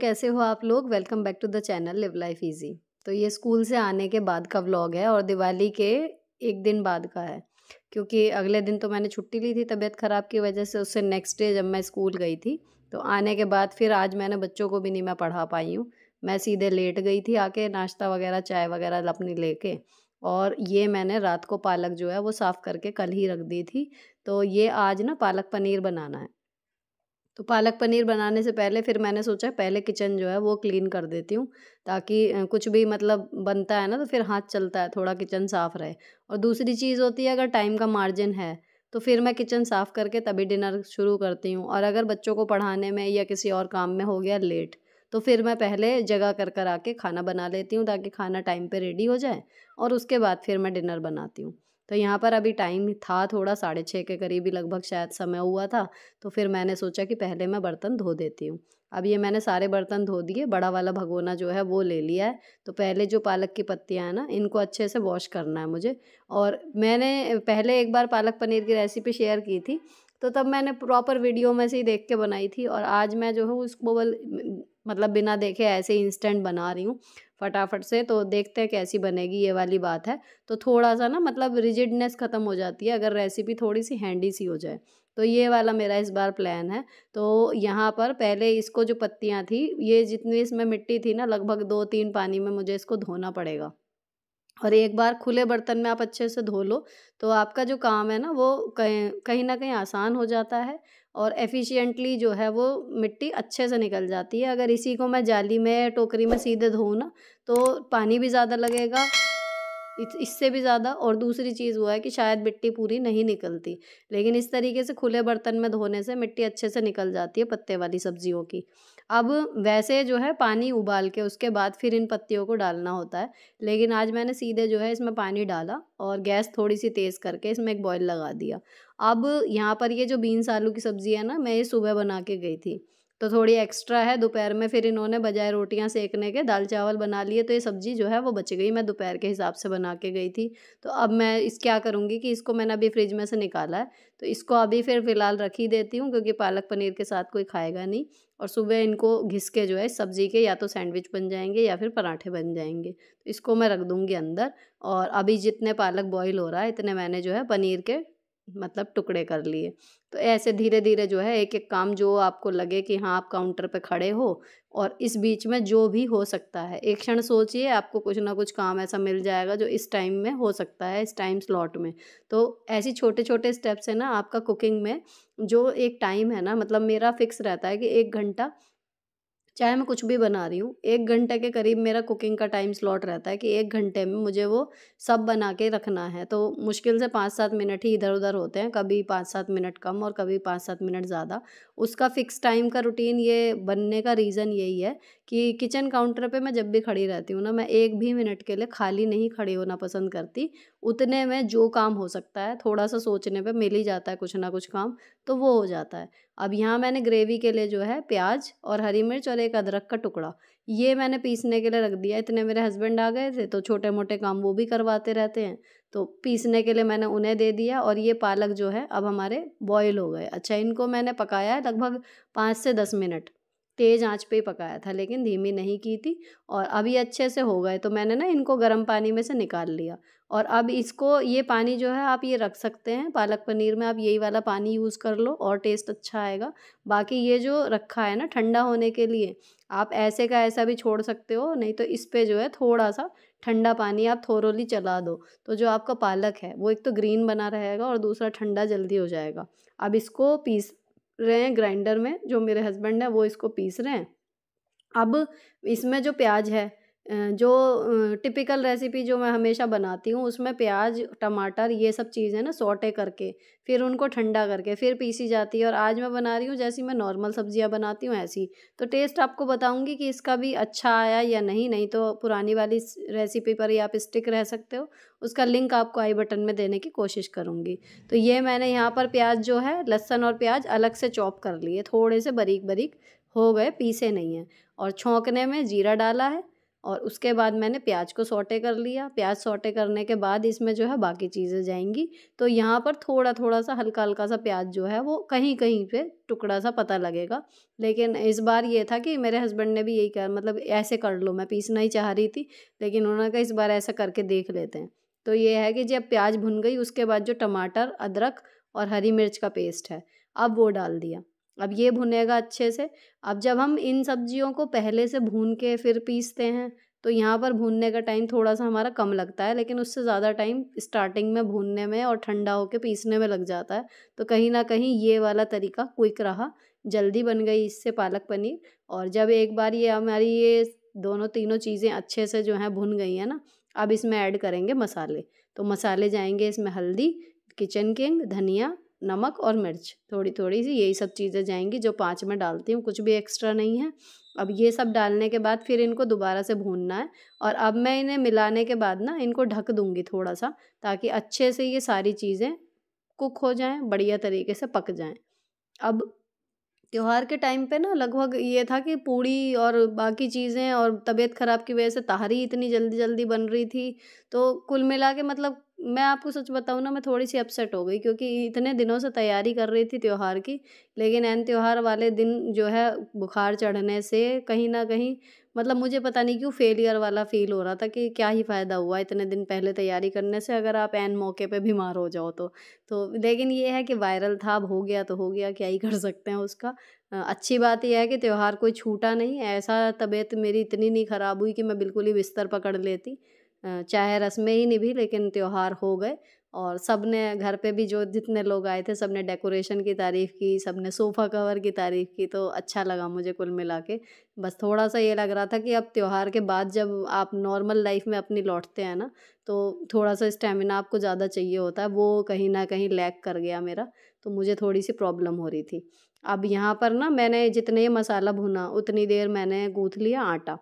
कैसे हो आप लोग welcome back to the channel live life easy तो ये स्कूल से आने के बाद का व्लॉग है और दिवाली के एक दिन बाद का है क्योंकि अगले दिन तो मैंने छुट्टी ली थी तबीयत ख़राब की वजह से उससे नेक्स्ट डे जब मैं स्कूल गई थी तो आने के बाद फिर आज मैंने बच्चों को भी नहीं मैं पढ़ा पाई हूँ मैं सीधे लेट गई थी आके नाश्ता वगैरह चाय वगैरह अपनी कर और ये मैंने रात को पालक जो है वो साफ़ करके कल ही रख दी थी तो ये आज ना पालक पनीर बनाना है तो पालक पनीर बनाने से पहले फिर मैंने सोचा पहले किचन जो है वो क्लीन कर देती हूँ ताकि कुछ भी मतलब बनता है ना तो फिर हाथ चलता है थोड़ा किचन साफ़ रहे और दूसरी चीज़ होती है अगर टाइम का मार्जिन है तो फिर मैं किचन साफ़ करके तभी डिनर शुरू करती हूँ और अगर बच्चों को पढ़ाने में या किसी और काम में हो गया लेट तो फिर मैं पहले जगह कर कर आके खाना बना लेती हूँ ताकि खाना टाइम पे रेडी हो जाए और उसके बाद फिर मैं डिनर बनाती हूँ तो यहाँ पर अभी टाइम था थोड़ा साढ़े छः के करीब ही लगभग शायद समय हुआ था तो फिर मैंने सोचा कि पहले मैं बर्तन धो देती हूँ अब ये मैंने सारे बर्तन धो दिए बड़ा वाला भगोना जो है वो ले लिया है तो पहले जो पालक की पत्तियाँ हैं ना इनको अच्छे से वॉश करना है मुझे और मैंने पहले एक बार पालक पनीर की रेसिपी शेयर की थी तो तब मैंने प्रॉपर वीडियो में से ही देख के बनाई थी और आज मैं जो है उसको मतलब बिना देखे ऐसे इंस्टेंट बना रही हूँ फटाफट से तो देखते हैं कैसी बनेगी ये वाली बात है तो थोड़ा सा ना मतलब रिजिडनेस ख़त्म हो जाती है अगर रेसिपी थोड़ी सी हैंडी सी हो जाए तो ये वाला मेरा इस बार प्लान है तो यहाँ पर पहले इसको जो पत्तियाँ थी ये जितनी इसमें मिट्टी थी ना लगभग दो तीन पानी में मुझे इसको धोना पड़ेगा और एक बार खुले बर्तन में आप अच्छे से धो लो तो आपका जो काम है ना वो कहीं कहीं ना कहीं आसान हो जाता है और एफ़िशिएंटली जो है वो मिट्टी अच्छे से निकल जाती है अगर इसी को मैं जाली में टोकरी में सीधे धोऊँ ना तो पानी भी ज़्यादा लगेगा इससे भी ज़्यादा और दूसरी चीज़ वो है कि शायद मिट्टी पूरी नहीं निकलती लेकिन इस तरीके से खुले बर्तन में धोने से मिट्टी अच्छे से निकल जाती है पत्ते वाली सब्जियों की अब वैसे जो है पानी उबाल के उसके बाद फिर इन पत्तियों को डालना होता है लेकिन आज मैंने सीधे जो है इसमें पानी डाला और गैस थोड़ी सी तेज़ करके इसमें एक बॉयल लगा दिया अब यहाँ पर ये जो बीन्स आलू की सब्ज़ी है ना मैं ये सुबह बना के गई थी तो थोड़ी एक्स्ट्रा है दोपहर में फिर इन्होंने बजाय रोटियां सेकने के दाल चावल बना लिए तो ये सब्ज़ी जो है वो बच गई मैं दोपहर के हिसाब से बना के गई थी तो अब मैं इस क्या करूँगी कि इसको मैंने अभी फ्रिज में से निकाला है तो इसको अभी फिर फ़िलहाल रख ही देती हूँ क्योंकि पालक पनीर के साथ कोई खाएगा नहीं और सुबह इनको घिस के जो है सब्ज़ी के या तो सैंडविच बन जाएंगे या फिर पराठे बन जाएंगे तो इसको मैं रख दूँगी अंदर और अभी जितने पालक बॉयल हो रहा है इतने मैंने जो है पनीर के मतलब टुकड़े कर लिए तो ऐसे धीरे धीरे जो है एक एक काम जो आपको लगे कि हाँ आप काउंटर पे खड़े हो और इस बीच में जो भी हो सकता है एक क्षण सोचिए आपको कुछ ना कुछ काम ऐसा मिल जाएगा जो इस टाइम में हो सकता है इस टाइम स्लॉट में तो ऐसी छोटे छोटे स्टेप्स है ना आपका कुकिंग में जो एक टाइम है ना मतलब मेरा फिक्स रहता है कि एक घंटा चाहे मैं कुछ भी बना रही हूँ एक घंटे के करीब मेरा कुकिंग का टाइम स्लॉट रहता है कि एक घंटे में मुझे वो सब बना के रखना है तो मुश्किल से पाँच सात मिनट ही इधर उधर होते हैं कभी पाँच सात मिनट कम और कभी पाँच सात मिनट ज़्यादा उसका फ़िक्स टाइम का रूटीन ये बनने का रीज़न यही है कि किचन काउंटर पर मैं जब भी खड़ी रहती हूँ ना मैं एक भी मिनट के लिए खाली नहीं खड़ी होना पसंद करती उतने में जो काम हो सकता है थोड़ा सा सोचने पे मिल ही जाता है कुछ ना कुछ काम तो वो हो जाता है अब यहाँ मैंने ग्रेवी के लिए जो है प्याज और हरी मिर्च और एक अदरक का टुकड़ा ये मैंने पीसने के लिए रख दिया इतने मेरे हस्बैंड आ गए थे तो छोटे मोटे काम वो भी करवाते रहते हैं तो पीसने के लिए मैंने उन्हें दे दिया और ये पालक जो है अब हमारे बॉयल हो गए अच्छा इनको मैंने पकाया है लगभग पाँच से दस मिनट तेज़ आंच पे ही पकाया था लेकिन धीमी नहीं की थी और अभी अच्छे से हो गए तो मैंने ना इनको गर्म पानी में से निकाल लिया और अब इसको ये पानी जो है आप ये रख सकते हैं पालक पनीर में आप यही वाला पानी यूज़ कर लो और टेस्ट अच्छा आएगा बाकी ये जो रखा है ना ठंडा होने के लिए आप ऐसे का ऐसा भी छोड़ सकते हो नहीं तो इस पर जो है थोड़ा सा ठंडा पानी आप थोरोली चला दो तो जो आपका पालक है वो एक तो ग्रीन बना रहेगा और दूसरा ठंडा जल्दी हो जाएगा अब इसको पीस रहे हैं ग्राइंडर में जो मेरे हस्बैंड है वो इसको पीस रहे हैं अब इसमें जो प्याज है जो टिपिकल रेसिपी जो मैं हमेशा बनाती हूँ उसमें प्याज टमाटर ये सब चीज़ें ना सोटे करके फिर उनको ठंडा करके फिर पीसी जाती है और आज मैं बना रही हूँ जैसी मैं नॉर्मल सब्जियाँ बनाती हूँ ऐसी तो टेस्ट आपको बताऊँगी कि इसका भी अच्छा आया या नहीं नहीं तो पुरानी वाली रेसिपी पर ही आप स्टिक रह सकते हो उसका लिंक आपको आई बटन में देने की कोशिश करूँगी तो ये मैंने यहाँ पर प्याज जो है लहसन और प्याज अलग से चॉप कर लिए थोड़े से बारीक बारीक हो गए पीसे नहीं हैं और छोंकने में जीरा डाला है और उसके बाद मैंने प्याज को सोटे कर लिया प्याज सोटे करने के बाद इसमें जो है बाकी चीज़ें जाएंगी तो यहाँ पर थोड़ा थोड़ा सा हल्का हल्का सा प्याज जो है वो कहीं कहीं पे टुकड़ा सा पता लगेगा लेकिन इस बार ये था कि मेरे हस्बैंड ने भी यही कहा मतलब ऐसे कर लो मैं पीसना ही चाह रही थी लेकिन उन्होंने कहा इस बार ऐसा करके देख लेते हैं तो ये है कि जब प्याज भुन गई उसके बाद जो टमाटर अदरक और हरी मिर्च का पेस्ट है अब वो डाल दिया अब ये भुनेगा अच्छे से अब जब हम इन सब्जियों को पहले से भून के फिर पीसते हैं तो यहाँ पर भूनने का टाइम थोड़ा सा हमारा कम लगता है लेकिन उससे ज़्यादा टाइम स्टार्टिंग में भूनने में और ठंडा होके पीसने में लग जाता है तो कहीं ना कहीं ये वाला तरीका क्विक रहा जल्दी बन गई इससे पालक पनीर और जब एक बार ये हमारी ये दोनों तीनों चीज़ें अच्छे से जो हैं भुन गई हैं ना अब इसमें ऐड करेंगे मसाले तो मसाले जाएंगे इसमें हल्दी किचन किंग धनिया नमक और मिर्च थोड़ी थोड़ी सी यही सब चीज़ें जाएंगी जो पाँच में डालती हूँ कुछ भी एक्स्ट्रा नहीं है अब ये सब डालने के बाद फिर इनको दोबारा से भूनना है और अब मैं इन्हें मिलाने के बाद ना इनको ढक दूँगी थोड़ा सा ताकि अच्छे से ये सारी चीज़ें कुक हो जाएँ बढ़िया तरीके से पक जाएँ अब त्यौहार के टाइम पे ना लगभग ये था कि पूड़ी और बाकी चीज़ें और तबीयत ख़राब की वजह से तहारी इतनी जल्दी जल्दी बन रही थी तो कुल मिला के मतलब मैं आपको सच बताऊँ ना मैं थोड़ी सी अपसेट हो गई क्योंकि इतने दिनों से तैयारी कर रही थी त्यौहार की लेकिन एन त्यौहार वाले दिन जो है बुखार चढ़ने से कहीं ना कहीं मतलब मुझे पता नहीं क्यों फेलियर वाला फील हो रहा था कि क्या ही फ़ायदा हुआ इतने दिन पहले तैयारी करने से अगर आप एन मौके पर बीमार हो जाओ तो तो लेकिन ये है कि वायरल था अब हो गया तो हो गया क्या ही कर सकते हैं उसका अच्छी बात यह है कि त्यौहार कोई छूटा नहीं ऐसा तबीयत मेरी इतनी नहीं ख़राब हुई कि मैं बिल्कुल ही बिस्तर पकड़ लेती चाहे रस्में ही नहीं भी लेकिन त्यौहार हो गए और सब ने घर पे भी जो जितने लोग आए थे सब ने डेकोरेशन की तारीफ़ की सब ने सोफ़ा कवर की तारीफ़ की तो अच्छा लगा मुझे कुल मिला के बस थोड़ा सा ये लग रहा था कि अब त्यौहार के बाद जब आप नॉर्मल लाइफ में अपनी लौटते हैं ना तो थोड़ा सा स्टेमिना आपको ज़्यादा चाहिए होता है वो कहीं ना कहीं लैक कर गया मेरा तो मुझे थोड़ी सी प्रॉब्लम हो रही थी अब यहाँ पर ना मैंने जितने मसाला भुना उतनी देर मैंने गूँथ लिया आटा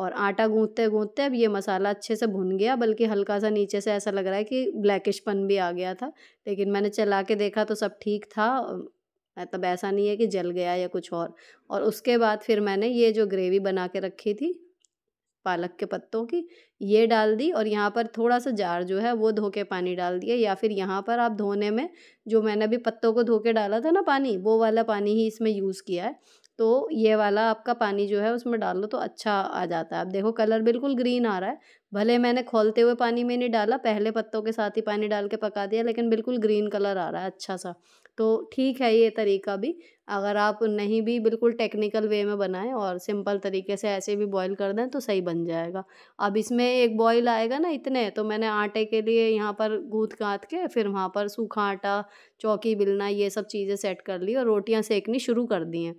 और आटा गूँथते गूँथते अब ये मसाला अच्छे से भुन गया बल्कि हल्का सा नीचे से ऐसा लग रहा है कि ब्लैकिशपन भी आ गया था लेकिन मैंने चला के देखा तो सब ठीक था तब मतलब ऐसा नहीं है कि जल गया या कुछ और और उसके बाद फिर मैंने ये जो ग्रेवी बना के रखी थी पालक के पत्तों की ये डाल दी और यहाँ पर थोड़ा सा जार जो है वो धो के पानी डाल दिया या फिर यहाँ पर आप धोने में जो मैंने अभी पत्तों को धो के डाला था ना पानी वो वाला पानी ही इसमें यूज़ किया है तो ये वाला आपका पानी जो है उसमें डाल लो तो अच्छा आ जाता है आप देखो कलर बिल्कुल ग्रीन आ रहा है भले मैंने खोलते हुए पानी में नहीं डाला पहले पत्तों के साथ ही पानी डाल के पका दिया लेकिन बिल्कुल ग्रीन कलर आ रहा है अच्छा सा तो ठीक है ये तरीका भी अगर आप नहीं भी बिल्कुल टेक्निकल वे में बनाएं और सिंपल तरीके से ऐसे भी बॉईल कर दें तो सही बन जाएगा अब इसमें एक बॉईल आएगा ना इतने तो मैंने आटे के लिए यहाँ पर गूँथ गाँथ के फिर वहाँ पर सूखा आटा चौकी बिलना ये सब चीज़ें सेट कर ली और रोटियाँ सेकनी शुरू कर दी हैं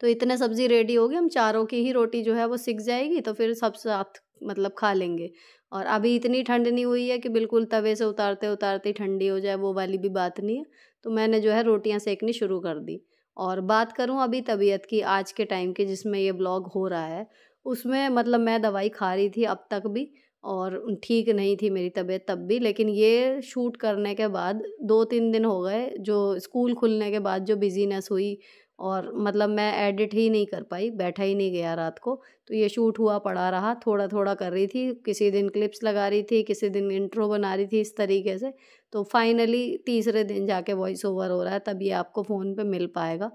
तो इतने सब्ज़ी रेडी होगी हम चारों की ही रोटी जो है वो सीख जाएगी तो फिर सब साथ मतलब खा लेंगे और अभी इतनी ठंड नहीं हुई है कि बिल्कुल तवे से उतारते उतारते ठंडी हो जाए वो वाली भी बात नहीं है तो मैंने जो है रोटियां सेकनी शुरू कर दी और बात करूं अभी तबीयत की आज के टाइम की जिसमें ये ब्लॉग हो रहा है उसमें मतलब मैं दवाई खा रही थी अब तक भी और ठीक नहीं थी मेरी तबीयत तब भी लेकिन ये शूट करने के बाद दो तीन दिन हो गए जो स्कूल खुलने के बाद जो बिज़ीनेस हुई और मतलब मैं एडिट ही नहीं कर पाई बैठा ही नहीं गया रात को तो ये शूट हुआ पड़ा रहा थोड़ा थोड़ा कर रही थी किसी दिन क्लिप्स लगा रही थी किसी दिन इंट्रो बना रही थी इस तरीके से तो फाइनली तीसरे दिन जाके वॉइस ओवर हो रहा है तब ये आपको फ़ोन पे मिल पाएगा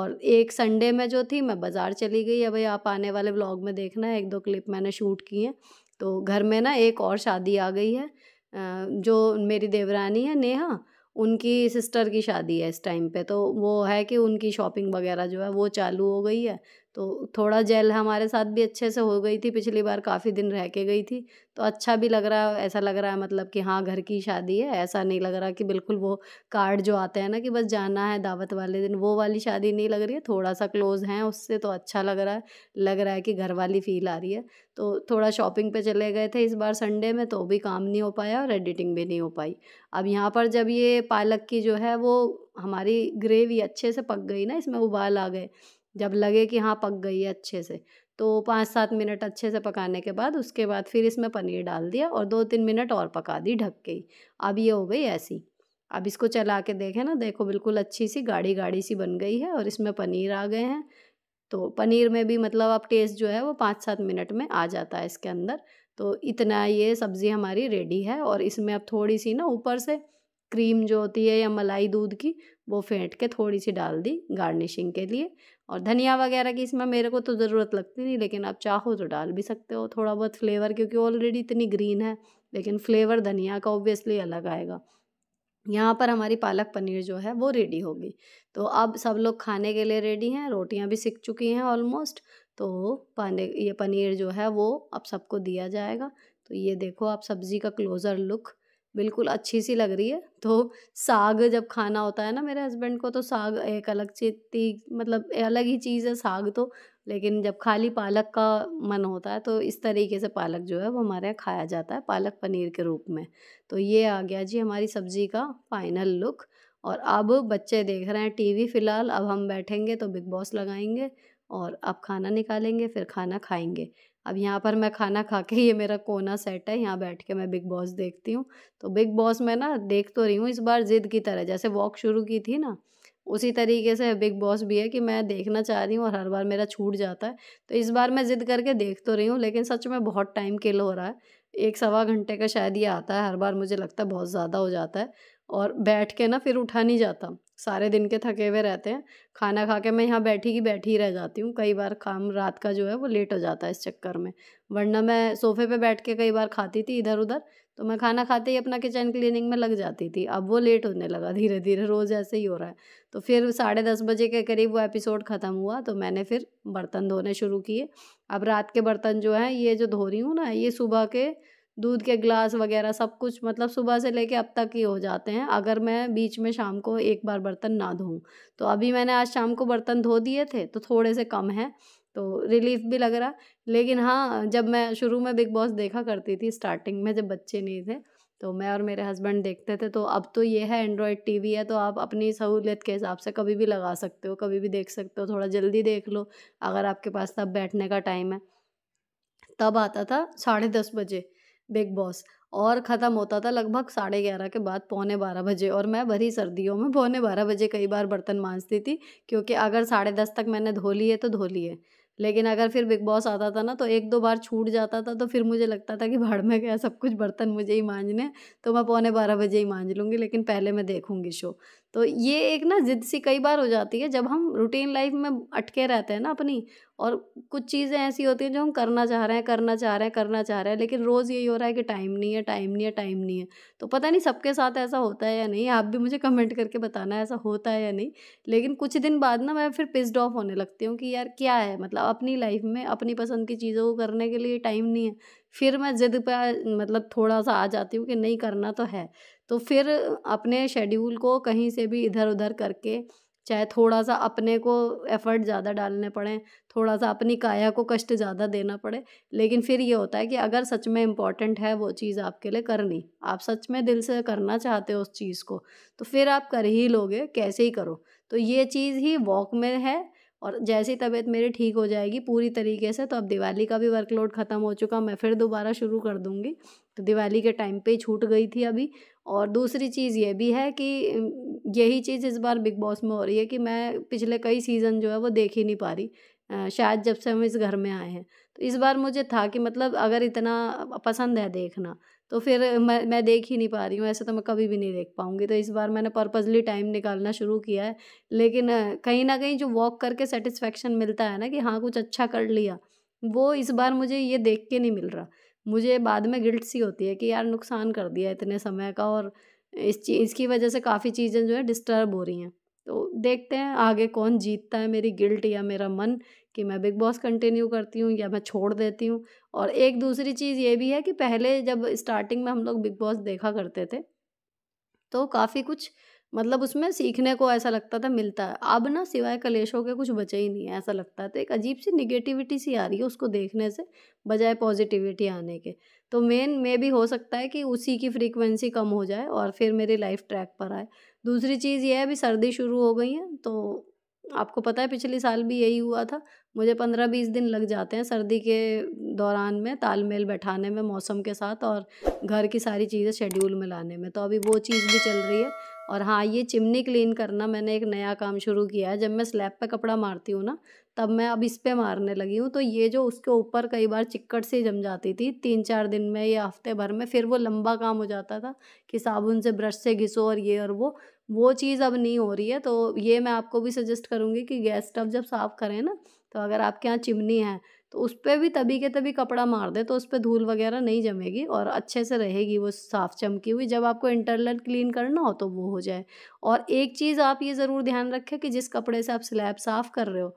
और एक संडे में जो थी मैं बाज़ार चली गई अब आप आने वाले ब्लॉग में देखना है एक दो क्लिप मैंने शूट की हैं तो घर में ना एक और शादी आ गई है जो मेरी देवरानी है नेहा उनकी सिस्टर की शादी है इस टाइम पे तो वो है कि उनकी शॉपिंग वगैरह जो है वो चालू हो गई है तो थोड़ा जेल हमारे साथ भी अच्छे से हो गई थी पिछली बार काफ़ी दिन रह के गई थी तो अच्छा भी लग रहा है ऐसा लग रहा है मतलब कि हाँ घर की शादी है ऐसा नहीं लग रहा कि बिल्कुल वो कार्ड जो आते हैं ना कि बस जाना है दावत वाले दिन वो वाली शादी नहीं लग रही है थोड़ा सा क्लोज हैं उससे तो अच्छा लग रहा है लग रहा है कि घर वाली फील आ रही है तो थोड़ा शॉपिंग पे चले गए थे इस बार संडे में तो भी काम नहीं हो पाया और एडिटिंग भी नहीं हो पाई अब यहाँ पर जब ये पालक की जो है वो हमारी ग्रेवी अच्छे से पक गई ना इसमें उबाल आ गए जब लगे कि हाँ पक गई है अच्छे से तो पाँच सात मिनट अच्छे से पकाने के बाद उसके बाद फिर इसमें पनीर डाल दिया और दो तीन मिनट और पका दी ढक के ही अब ये हो गई ऐसी अब इसको चला के देखें ना देखो बिल्कुल अच्छी सी गाढ़ी गाढ़ी सी बन गई है और इसमें पनीर आ गए हैं तो पनीर में भी मतलब अब टेस्ट जो है वो पाँच सात मिनट में आ जाता है इसके अंदर तो इतना ये सब्ज़ी हमारी रेडी है और इसमें अब थोड़ी सी ना ऊपर से क्रीम जो होती है या मलाई दूध की वो फेंट के थोड़ी सी डाल दी गार्निशिंग के लिए और धनिया वगैरह की इसमें मेरे को तो ज़रूरत लगती नहीं लेकिन आप चाहो तो डाल भी सकते हो थोड़ा बहुत फ्लेवर क्योंकि ऑलरेडी इतनी ग्रीन है लेकिन फ्लेवर धनिया का ऑब्वियसली अलग आएगा यहाँ पर हमारी पालक पनीर जो है वो रेडी होगी तो अब सब लोग खाने के लिए रेडी हैं रोटियाँ भी सीख चुकी हैं ऑलमोस्ट तो पाने ये पनीर जो है वो अब सबको दिया जाएगा तो ये देखो आप सब्ज़ी का क्लोज़र लुक बिल्कुल अच्छी सी लग रही है तो साग जब खाना होता है ना मेरे हस्बैंड को तो साग एक अलग चीती मतलब अलग ही चीज़ है साग तो लेकिन जब खाली पालक का मन होता है तो इस तरीके से पालक जो है वो हमारे यहाँ खाया जाता है पालक पनीर के रूप में तो ये आ गया जी हमारी सब्ज़ी का फाइनल लुक और अब बच्चे देख रहे हैं टीवी फ़िलहाल अब हम बैठेंगे तो बिग बॉस लगाएंगे और अब खाना निकालेंगे फिर खाना खाएंगे अब यहाँ पर मैं खाना खा के ये मेरा कोना सेट है यहाँ बैठ के मैं बिग बॉस देखती हूँ तो बिग बॉस में ना देख तो रही हूँ इस बार ज़िद की तरह जैसे वॉक शुरू की थी ना उसी तरीके से बिग बॉस भी है कि मैं देखना चाह रही हूँ और हर बार मेरा छूट जाता है तो इस बार मैं ज़िद करके देख तो रही हूँ लेकिन सच में बहुत टाइम किल हो रहा है एक सवा घंटे का शायद ये आता है हर बार मुझे लगता है बहुत ज़्यादा हो जाता है और बैठ के ना फिर उठा नहीं जाता सारे दिन के थके हुए रहते हैं खाना खा के मैं यहाँ बैठी की बैठी ही रह जाती हूँ कई बार काम रात का जो है वो लेट हो जाता है इस चक्कर में वरना मैं सोफे पे बैठ के कई बार खाती थी इधर उधर तो मैं खाना खाते ही अपना किचन क्लीनिंग में लग जाती थी अब वो लेट होने लगा धीरे धीरे रोज़ ऐसे ही हो रहा है तो फिर साढ़े दस बजे के करीब वो एपिसोड ख़त्म हुआ तो मैंने फिर बर्तन धोने शुरू किए अब रात के बर्तन जो हैं ये जो धो रही हूँ ना ये सुबह के दूध के गिलास वगैरह सब कुछ मतलब सुबह से लेके अब तक ही हो जाते हैं अगर मैं बीच में शाम को एक बार बर्तन ना धोऊं तो अभी मैंने आज शाम को बर्तन धो दिए थे तो थोड़े से कम हैं तो रिलीफ भी लग रहा लेकिन हाँ जब मैं शुरू में बिग बॉस देखा करती थी स्टार्टिंग में जब बच्चे नहीं थे तो मैं और मेरे हस्बैंड देखते थे तो अब तो ये है एंड्रॉयड टीवी है तो आप अपनी सहूलियत के हिसाब से कभी भी लगा सकते हो कभी भी देख सकते हो थोड़ा जल्दी देख लो अगर आपके पास तब बैठने का टाइम है तब आता था साढ़े दस बजे बिग बॉस और ख़त्म होता था लगभग साढ़े ग्यारह के बाद पौने बारह बजे और मैं भरी सर्दियों में पौने बारह बजे कई बार बर्तन माँजती थी क्योंकि अगर साढ़े दस तक मैंने धो लिए तो धो लिए लेकिन अगर फिर बिग बॉस आता था ना तो एक दो बार छूट जाता था तो फिर मुझे लगता था कि भाड़ में गया सब कुछ बर्तन मुझे ही माँजने तो मैं पौने बारह बजे ही मांज लूँगी लेकिन पहले मैं देखूँगी शो तो ये एक ना ज़िद सी कई बार हो जाती है जब हम रूटीन लाइफ में अटके रहते हैं ना अपनी और कुछ चीज़ें ऐसी होती हैं जो हम करना चाह रहे हैं करना चाह रहे हैं करना चाह रहे हैं लेकिन रोज़ यही हो रहा है कि टाइम नहीं है टाइम नहीं है टाइम नहीं है तो पता नहीं सबके साथ ऐसा होता है या नहीं आप भी मुझे कमेंट करके बताना ऐसा होता है या नहीं लेकिन कुछ दिन बाद ना मैं फिर पिस्ड ऑफ होने लगती हूँ कि यार क्या है मतलब अपनी लाइफ में अपनी पसंद की चीज़ों को करने के लिए टाइम नहीं है फिर मैं ज़िद पर मतलब थोड़ा सा आ जाती हूँ कि नहीं करना तो है तो फिर अपने शेड्यूल को कहीं से भी इधर उधर करके चाहे थोड़ा सा अपने को एफ़र्ट ज़्यादा डालने पड़े थोड़ा सा अपनी काया को कष्ट ज़्यादा देना पड़े लेकिन फिर ये होता है कि अगर सच में इम्पॉर्टेंट है वो चीज़ आपके लिए करनी आप सच में दिल से करना चाहते हो उस चीज़ को तो फिर आप कर ही लोगे कैसे ही करो तो ये चीज़ ही वॉक में है और जैसी तबीयत मेरी ठीक हो जाएगी पूरी तरीके से तो अब दिवाली का भी वर्कलोड ख़त्म हो चुका मैं फिर दोबारा शुरू कर दूँगी तो दिवाली के टाइम पे ही छूट गई थी अभी और दूसरी चीज़ ये भी है कि यही चीज़ इस बार बिग बॉस में हो रही है कि मैं पिछले कई सीज़न जो है वो देख ही नहीं पा रही शायद जब से हम इस घर में आए हैं तो इस बार मुझे था कि मतलब अगर इतना पसंद है देखना तो फिर मैं मैं देख ही नहीं पा रही हूँ ऐसे तो मैं कभी भी नहीं देख पाऊँगी तो इस बार मैंने पर्पज़ली टाइम निकालना शुरू किया है लेकिन कहीं ना कहीं जो वॉक करके सेटिस्फेक्शन मिलता है ना कि हाँ कुछ अच्छा कर लिया वो इस बार मुझे ये देख के नहीं मिल रहा मुझे बाद में गिल्ट सी होती है कि यार नुकसान कर दिया इतने समय का और इस चीज़ इसकी वजह से काफ़ी चीज़ें जो है डिस्टर्ब हो रही हैं तो देखते हैं आगे कौन जीतता है मेरी गिल्ट या मेरा मन कि मैं बिग बॉस कंटिन्यू करती हूँ या मैं छोड़ देती हूँ और एक दूसरी चीज़ ये भी है कि पहले जब स्टार्टिंग में हम लोग बिग बॉस देखा करते थे तो काफ़ी कुछ मतलब उसमें सीखने को ऐसा लगता था मिलता है अब ना सिवाय कलेशों के कुछ बचे ही नहीं है ऐसा लगता है तो एक अजीब सी निगेटिविटी सी आ रही है उसको देखने से बजाय पॉजिटिविटी आने के तो मेन मे भी हो सकता है कि उसी की फ्रीक्वेंसी कम हो जाए और फिर मेरी लाइफ ट्रैक पर आए दूसरी चीज़ यह है अभी सर्दी शुरू हो गई है तो आपको पता है पिछले साल भी यही हुआ था मुझे पंद्रह बीस दिन लग जाते हैं सर्दी के दौरान में तालमेल बैठाने में मौसम के साथ और घर की सारी चीज़ें शेड्यूल में लाने में तो अभी वो चीज़ भी चल रही है और हाँ ये चिमनी क्लीन करना मैंने एक नया काम शुरू किया है जब मैं स्लैब पे कपड़ा मारती हूँ ना तब मैं अब इस पर मारने लगी हूँ तो ये जो उसके ऊपर कई बार चिक्कड़ से जम जाती थी तीन चार दिन में या हफ्ते भर में फिर वो लंबा काम हो जाता था कि साबुन से ब्रश से घिसो और ये और वो वो चीज़ अब नहीं हो रही है तो ये मैं आपको भी सजेस्ट करूँगी कि गैस स्टव जब साफ़ करें ना तो अगर आपके यहाँ चिमनी है तो उस पर भी तभी के तभी कपड़ा मार दें तो उस पर धूल वगैरह नहीं जमेगी और अच्छे से रहेगी वो साफ़ चमकी हुई जब आपको इंटरनल क्लीन करना हो तो वो हो जाए और एक चीज़ आप ये ज़रूर ध्यान रखें कि जिस कपड़े से आप स्लैब साफ़ कर रहे हो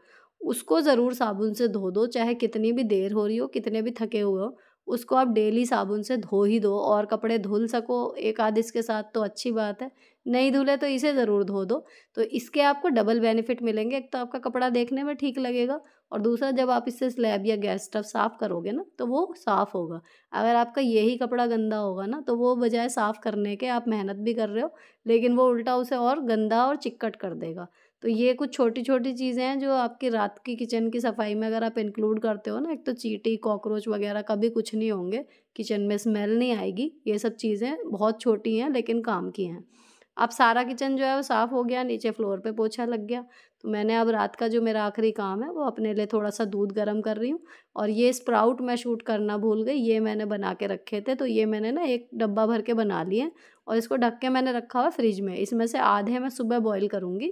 उसको ज़रूर साबुन से धो दो चाहे कितनी भी देर हो रही हो कितने भी थके हुए हो उसको आप डेली साबुन से धो ही दो और कपड़े धुल सको एक आध इसके साथ तो अच्छी बात है नहीं धुले तो इसे ज़रूर धो दो तो इसके आपको डबल बेनिफिट मिलेंगे एक तो आपका कपड़ा देखने में ठीक लगेगा और दूसरा जब आप इससे स्लैब या गैस स्टफ साफ़ करोगे ना तो वो साफ़ होगा अगर आपका यही कपड़ा गंदा होगा ना तो वो बजाय साफ़ करने के आप मेहनत भी कर रहे हो लेकिन वो उल्टा उसे और गंदा और चिक्कट कर देगा तो ये कुछ छोटी छोटी चीज़ें हैं जो आपकी रात की किचन की सफाई में अगर आप इंक्लूड करते हो ना एक तो चीटी कॉकरोच वगैरह कभी कुछ नहीं होंगे किचन में स्मेल नहीं आएगी ये सब चीज़ें बहुत छोटी हैं लेकिन काम की हैं अब सारा किचन जो है वो साफ़ हो गया नीचे फ्लोर पे पोछा लग गया तो मैंने अब रात का जो मेरा आखिरी काम है वो अपने लिए थोड़ा सा दूध गर्म कर रही हूँ और ये स्प्राउट मैं शूट करना भूल गई ये मैंने बना के रखे थे तो ये मैंने ना एक डब्बा भर के बना लिए और इसको ढक के मैंने रखा हुआ फ्रिज में इसमें से आधे मैं सुबह बॉयल करूँगी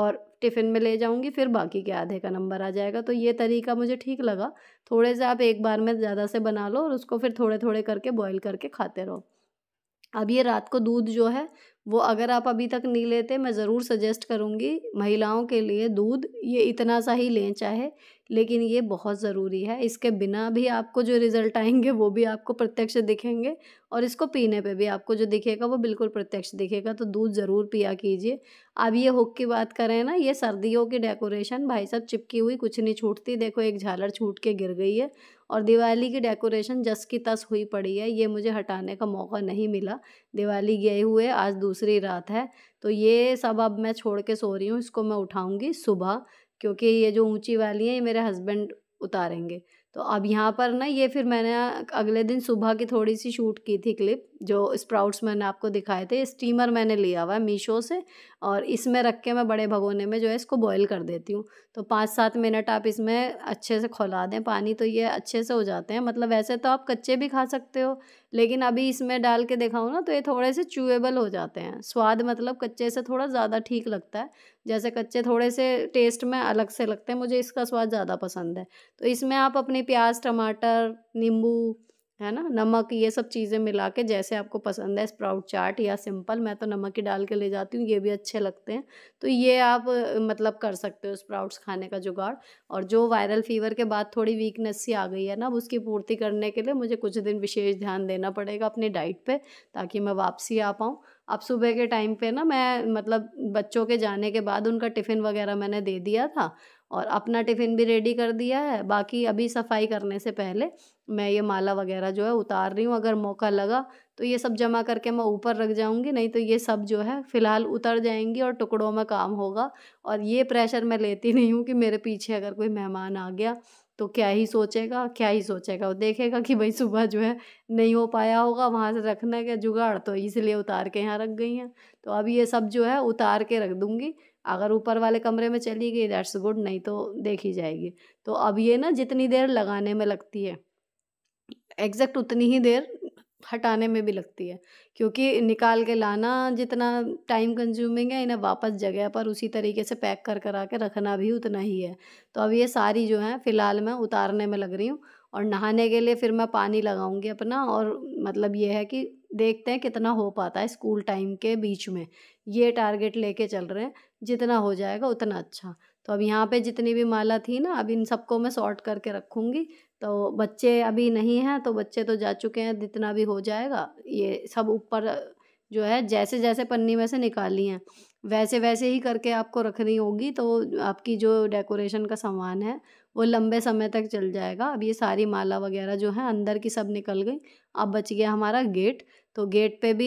और टिफ़िन में ले जाऊंगी फिर बाकी के आधे का नंबर आ जाएगा तो ये तरीका मुझे ठीक लगा थोड़े से आप एक बार में ज़्यादा से बना लो और उसको फिर थोड़े थोड़े करके बॉईल करके खाते रहो अब ये रात को दूध जो है वो अगर आप अभी तक नहीं लेते मैं ज़रूर सजेस्ट करूँगी महिलाओं के लिए दूध ये इतना सा ही लें चाहे लेकिन ये बहुत ज़रूरी है इसके बिना भी आपको जो रिज़ल्ट आएंगे वो भी आपको प्रत्यक्ष दिखेंगे और इसको पीने पे भी आपको जो दिखेगा वो बिल्कुल प्रत्यक्ष दिखेगा तो दूध ज़रूर पिया कीजिए अब ये हुक की बात करें ना ये सर्दियों की डेकोरेशन भाई साहब चिपकी हुई कुछ नहीं छूटती देखो एक झालर छूट के गिर गई है और दिवाली की डेकोरेशन जस की तस हुई पड़ी है ये मुझे हटाने का मौका नहीं मिला दिवाली गए हुए आज दूसरी रात है तो ये सब अब मैं छोड़ के सो रही हूँ इसको मैं उठाऊँगी सुबह क्योंकि ये जो ऊँची वाली हैं ये मेरे हस्बैंड उतारेंगे तो अब यहाँ पर ना ये फिर मैंने अगले दिन सुबह की थोड़ी सी शूट की थी क्लिप जो स्प्राउट्स मैंने आपको दिखाए थे स्टीमर मैंने लिया हुआ है मीशो से और इसमें रख के मैं बड़े भगोने में जो है इसको बॉईल कर देती हूँ तो पाँच सात मिनट आप इसमें अच्छे से खौला दें पानी तो ये अच्छे से हो जाते हैं मतलब वैसे तो आप कच्चे भी खा सकते हो लेकिन अभी इसमें डाल के दिखाऊँ ना तो ये थोड़े से चूएबल हो जाते हैं स्वाद मतलब कच्चे से थोड़ा ज़्यादा ठीक लगता है जैसे कच्चे थोड़े से टेस्ट में अलग से लगते हैं मुझे इसका स्वाद ज़्यादा पसंद है तो इसमें आप अपनी प्याज टमाटर नींबू है ना नमक ये सब चीज़ें मिला के जैसे आपको पसंद है स्प्राउट चाट या सिंपल मैं तो नमक ही डाल के ले जाती हूँ ये भी अच्छे लगते हैं तो ये आप मतलब कर सकते हो स्प्राउट्स खाने का जुगाड़ और जो वायरल फीवर के बाद थोड़ी वीकनेस सी आ गई है ना अब उसकी पूर्ति करने के लिए मुझे कुछ दिन विशेष ध्यान देना पड़ेगा अपनी डाइट पर ताकि मैं वापसी आ पाऊँ अब सुबह के टाइम पे ना मैं मतलब बच्चों के जाने के बाद उनका टिफ़िन वगैरह मैंने दे दिया था और अपना टिफ़िन भी रेडी कर दिया है बाकी अभी सफाई करने से पहले मैं ये माला वगैरह जो है उतार रही हूँ अगर मौका लगा तो ये सब जमा करके मैं ऊपर रख जाऊँगी नहीं तो ये सब जो है फ़िलहाल उतर जाएंगी और टुकड़ों में काम होगा और ये प्रेशर मैं लेती नहीं हूँ कि मेरे पीछे अगर कोई मेहमान आ गया तो क्या ही सोचेगा क्या ही सोचेगा वो देखेगा कि भाई सुबह जो है नहीं हो पाया होगा वहाँ से रखने का जुगाड़ तो इसलिए उतार के यहाँ रख गई हैं तो अब ये सब जो है उतार के रख दूँगी अगर ऊपर वाले कमरे में चली गई दैट्स गुड नहीं तो देखी जाएगी तो अब ये ना जितनी देर लगाने में लगती है एग्जैक्ट उतनी ही देर हटाने में भी लगती है क्योंकि निकाल के लाना जितना टाइम कंज्यूमिंग है इन्हें वापस जगह पर उसी तरीके से पैक कर करा के रखना भी उतना ही है तो अब ये सारी जो है फ़िलहाल मैं उतारने में लग रही हूँ और नहाने के लिए फिर मैं पानी लगाऊंगी अपना और मतलब ये है कि देखते हैं कितना हो पाता है स्कूल टाइम के बीच में ये टारगेट लेके चल रहे हैं जितना हो जाएगा उतना अच्छा तो अब यहाँ पे जितनी भी माला थी ना अब इन सबको मैं सॉर्ट करके रखूँगी तो बच्चे अभी नहीं हैं तो बच्चे तो जा चुके हैं जितना भी हो जाएगा ये सब ऊपर जो है जैसे जैसे पन्नी में से निकाली हैं वैसे वैसे ही करके आपको रखनी होगी तो आपकी जो डेकोरेशन का सामान है वो लंबे समय तक चल जाएगा अब ये सारी माला वगैरह जो है अंदर की सब निकल गई अब बच गया हमारा गेट तो गेट पे भी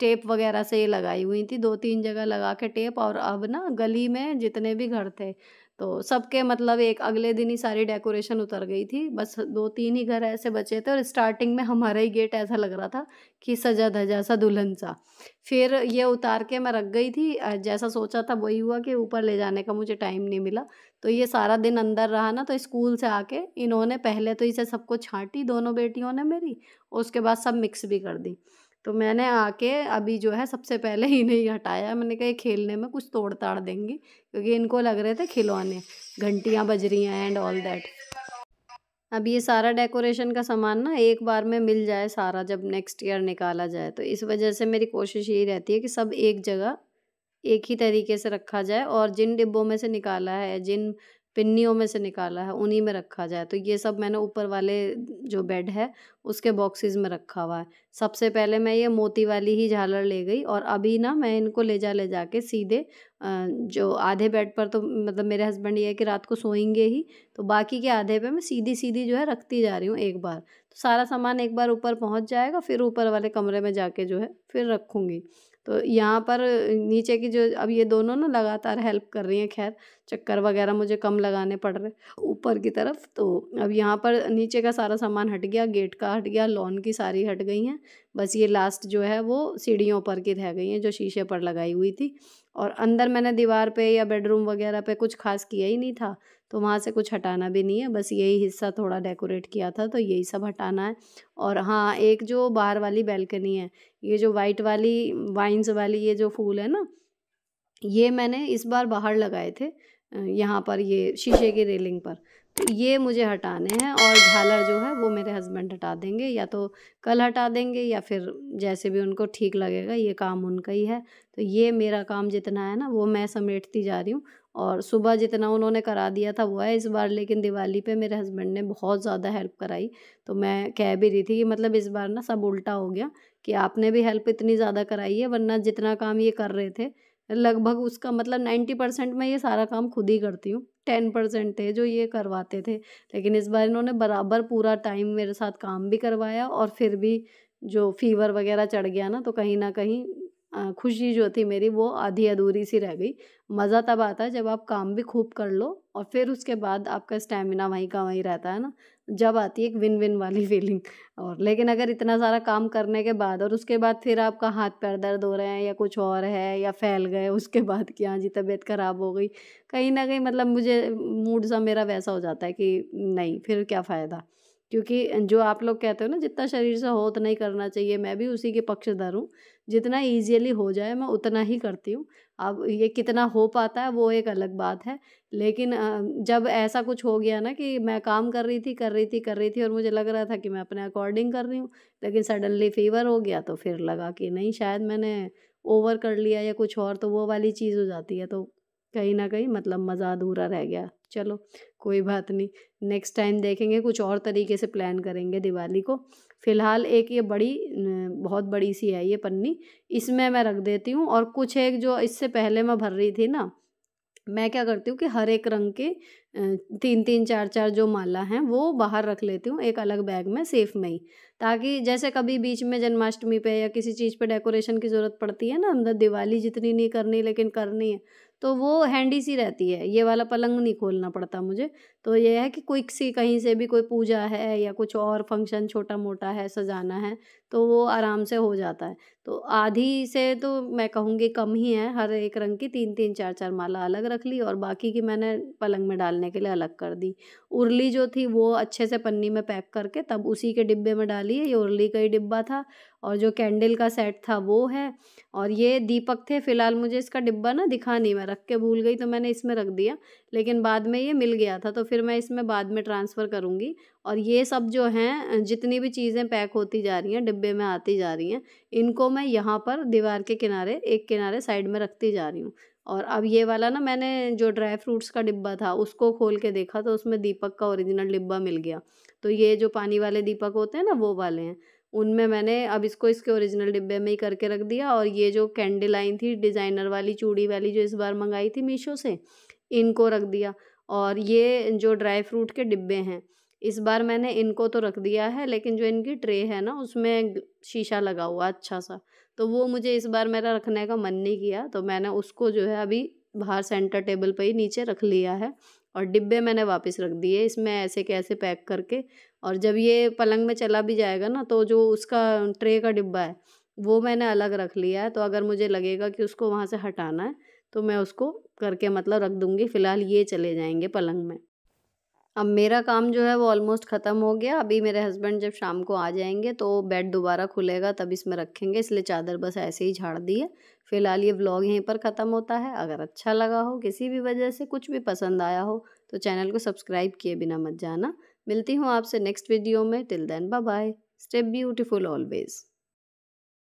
टेप वगैरह से ये लगाई हुई थी दो तीन जगह लगा के टेप और अब ना गली में जितने भी घर थे तो सबके मतलब एक अगले दिन ही सारी डेकोरेशन उतर गई थी बस दो तीन ही घर ऐसे बचे थे और स्टार्टिंग में हमारा ही गेट ऐसा लग रहा था कि सजा धजा सा दुल्हन सा फिर ये उतार के मैं रख गई थी जैसा सोचा था वही हुआ कि ऊपर ले जाने का मुझे टाइम नहीं मिला तो ये सारा दिन अंदर रहा ना तो स्कूल से आके इन्होंने पहले तो इसे सबको छाँटी दोनों बेटियों ने मेरी और उसके बाद सब मिक्स भी कर दी तो मैंने आके अभी जो है सबसे पहले इन्हें नहीं हटाया मैंने कहा खेलने में कुछ तोड़ ताड़ देंगी क्योंकि इनको लग रहे थे खिलौने घंटियाँ बज रही हैं एंड ऑल दैट अब ये सारा डेकोरेशन का सामान ना एक बार में मिल जाए सारा जब नेक्स्ट ईयर निकाला जाए तो इस वजह से मेरी कोशिश यही रहती है कि सब एक जगह एक ही तरीके से रखा जाए और जिन डिब्बों में से निकाला है जिन पिन्नियों में से निकाला है उन्हीं में रखा जाए तो ये सब मैंने ऊपर वाले जो बेड है उसके बॉक्सेस में रखा हुआ है सबसे पहले मैं ये मोती वाली ही झालर ले गई और अभी ना मैं इनको ले जा ले जा के सीधे जो आधे बेड पर तो मतलब मेरे हस्बैंड ये है कि रात को सोएंगे ही तो बाकी के आधे पे मैं सीधी सीधी जो है रखती जा रही हूँ एक बार तो सारा सामान एक बार ऊपर पहुँच जाएगा फिर ऊपर वाले कमरे में जाके जो है फिर रखूँगी तो यहाँ पर नीचे की जो अब ये दोनों ना लगातार हेल्प कर रही हैं खैर चक्कर वगैरह मुझे कम लगाने पड़ रहे ऊपर की तरफ तो अब यहाँ पर नीचे का सारा सामान हट गया गेट का हट गया लॉन की सारी हट गई हैं बस ये लास्ट जो है वो सीढ़ियों पर की रह गई हैं जो शीशे पर लगाई हुई थी और अंदर मैंने दीवार पे या बेडरूम वगैरह पे कुछ खास किया ही नहीं था तो वहाँ से कुछ हटाना भी नहीं है बस यही हिस्सा थोड़ा डेकोरेट किया था तो यही सब हटाना है और हाँ एक जो बाहर वाली बैल्कनी है ये जो वाइट वाली वाइन्स वाली ये जो फूल है ना ये मैंने इस बार बाहर लगाए थे यहाँ पर ये शीशे की रेलिंग पर तो ये मुझे हटाने हैं और झालर जो है वो मेरे हस्बैंड हटा देंगे या तो कल हटा देंगे या फिर जैसे भी उनको ठीक लगेगा ये काम उनका ही है तो ये मेरा काम जितना है ना वो मैं समेटती जा रही हूँ और सुबह जितना उन्होंने करा दिया था वो है इस बार लेकिन दिवाली पे मेरे हस्बैंड ने बहुत ज़्यादा हेल्प कराई तो मैं कह भी रही थी कि मतलब इस बार ना सब उल्टा हो गया कि आपने भी हेल्प इतनी ज़्यादा कराई है वरना जितना काम ये कर रहे थे लगभग उसका मतलब नाइन्टी परसेंट मैं ये सारा काम खुद ही करती हूँ टेन परसेंट थे जो ये करवाते थे लेकिन इस बार इन्होंने बराबर पूरा टाइम मेरे साथ काम भी करवाया और फिर भी जो फीवर वगैरह चढ़ गया ना तो कहीं ना कहीं खुशी जो थी मेरी वो आधी अधूरी सी रह गई मज़ा तब आता है जब आप काम भी खूब कर लो और फिर उसके बाद आपका स्टेमिना वहीं का वहीं रहता है ना जब आती है एक विन विन वाली फीलिंग और लेकिन अगर इतना सारा काम करने के बाद और उसके बाद फिर आपका हाथ पैर दर्द हो रहे हैं या कुछ और है या फैल गए उसके बाद कि हाँ जी तबीयत ख़राब हो गई कहीं ना कहीं मतलब मुझे मूड सा मेरा वैसा हो जाता है कि नहीं फिर क्या फ़ायदा क्योंकि जो आप लोग कहते हो ना जितना शरीर से हो उतना ही करना चाहिए मैं भी उसी के पक्षधर हूँ जितना ईजीली हो जाए मैं उतना ही करती हूँ अब ये कितना हो पाता है वो एक अलग बात है लेकिन जब ऐसा कुछ हो गया ना कि मैं काम कर रही थी कर रही थी कर रही थी और मुझे लग रहा था कि मैं अपने अकॉर्डिंग कर रही हूँ लेकिन सडनली फीवर हो गया तो फिर लगा कि नहीं शायद मैंने ओवर कर लिया या कुछ और तो वो वाली चीज़ हो जाती है तो कहीं ना कहीं मतलब मज़ा अधूरा रह गया चलो कोई बात नहीं नेक्स्ट टाइम देखेंगे कुछ और तरीके से प्लान करेंगे दिवाली को फ़िलहाल एक ये बड़ी बहुत बड़ी सी है ये पन्नी इसमें मैं रख देती हूँ और कुछ एक जो इससे पहले मैं भर रही थी ना मैं क्या करती हूँ कि हर एक रंग के तीन तीन चार चार जो माला हैं वो बाहर रख लेती हूँ एक अलग बैग में सेफ में ही ताकि जैसे कभी बीच में जन्माष्टमी पे या किसी चीज़ पे डेकोरेशन की ज़रूरत पड़ती है ना अंदर दिवाली जितनी नहीं करनी लेकिन करनी है तो वो हैंडी सी रहती है ये वाला पलंग नहीं खोलना पड़ता मुझे तो ये है कि क्विक सी कहीं से भी कोई पूजा है या कुछ और फंक्शन छोटा मोटा है सजाना है तो वो आराम से हो जाता है तो आधी से तो मैं कहूँगी कम ही है हर एक रंग की तीन तीन चार चार माला अलग रख ली और बाकी की मैंने पलंग में डालने के लिए अलग कर दी उर्ली जो थी वो अच्छे से पन्नी में पैक करके तब उसी के डिब्बे में डाली है ये उर्ली का ही डिब्बा था और जो कैंडल का सेट था वो है और ये दीपक थे फ़िलहाल मुझे इसका डिब्बा ना दिखा नहीं मैं रख के भूल गई तो मैंने इसमें रख दिया लेकिन बाद में ये मिल गया था तो फिर मैं इसमें बाद में ट्रांसफ़र करूँगी और ये सब जो हैं जितनी भी चीज़ें पैक होती जा रही हैं डिब्बे में आती जा रही हैं इनको मैं यहाँ पर दीवार के किनारे एक किनारे साइड में रखती जा रही हूँ और अब ये वाला ना मैंने जो ड्राई फ्रूट्स का डिब्बा था उसको खोल के देखा तो उसमें दीपक का ओरिजिनल डिब्बा मिल गया तो ये जो पानी वाले दीपक होते हैं ना वो वाले हैं उनमें मैंने अब इसको इसके ओरिजिनल डिब्बे में ही करके रख दिया और ये जो कैंडी लाइन थी डिज़ाइनर वाली चूड़ी वाली जो इस बार मंगाई थी मीशो से इनको रख दिया और ये जो ड्राई फ्रूट के डिब्बे हैं इस बार मैंने इनको तो रख दिया है लेकिन जो इनकी ट्रे है ना उसमें शीशा लगा हुआ अच्छा सा तो वो मुझे इस बार मेरा रखने का मन नहीं किया तो मैंने उसको जो है अभी बाहर सेंटर टेबल पर ही नीचे रख लिया है और डिब्बे मैंने वापस रख दिए इसमें ऐसे कैसे पैक करके और जब ये पलंग में चला भी जाएगा ना तो जो उसका ट्रे का डिब्बा है वो मैंने अलग रख लिया है तो अगर मुझे लगेगा कि उसको वहाँ से हटाना है तो मैं उसको करके मतलब रख दूँगी फ़िलहाल ये चले जाएंगे पलंग में अब मेरा काम जो है वो ऑलमोस्ट ख़त्म हो गया अभी मेरे हस्बैंड जब शाम को आ जाएंगे तो बेड दोबारा खुलेगा तब इसमें रखेंगे इसलिए चादर बस ऐसे ही झाड़ दी है फिलहाल ये व्लॉग यहीं पर ख़त्म होता है अगर अच्छा लगा हो किसी भी वजह से कुछ भी पसंद आया हो तो चैनल को सब्सक्राइब किए बिना मत जाना मिलती हूँ आपसे नेक्स्ट वीडियो में till then bye stay beautiful always